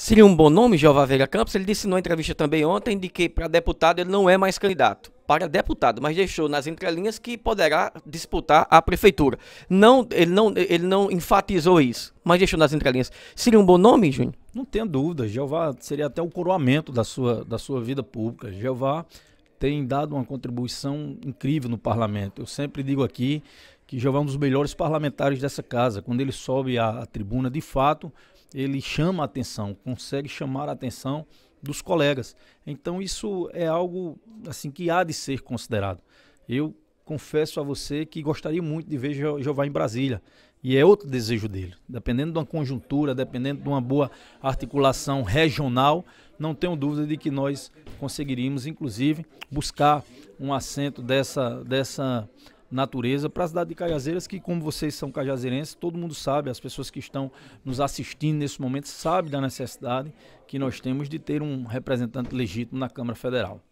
Seria um bom nome Jeová Veiga Campos? Ele disse numa entrevista também ontem de que para deputado ele não é mais candidato. Para deputado, mas deixou nas entrelinhas que poderá disputar a prefeitura. Não, ele não, ele não enfatizou isso, mas deixou nas entrelinhas. Seria um bom nome, Júnior? Não tenho dúvida. Jeová seria até o coroamento da sua, da sua vida pública. Jeová tem dado uma contribuição incrível no parlamento. Eu sempre digo aqui que já é um dos melhores parlamentares dessa casa. Quando ele sobe à, à tribuna, de fato, ele chama a atenção, consegue chamar a atenção dos colegas. Então isso é algo assim que há de ser considerado. Eu confesso a você que gostaria muito de ver Jeová em Brasília. E é outro desejo dele. Dependendo de uma conjuntura, dependendo de uma boa articulação regional, não tenho dúvida de que nós conseguiríamos, inclusive, buscar um assento dessa, dessa natureza para a cidade de Cajazeiras, que como vocês são cajazeirenses, todo mundo sabe, as pessoas que estão nos assistindo nesse momento sabem da necessidade que nós temos de ter um representante legítimo na Câmara Federal.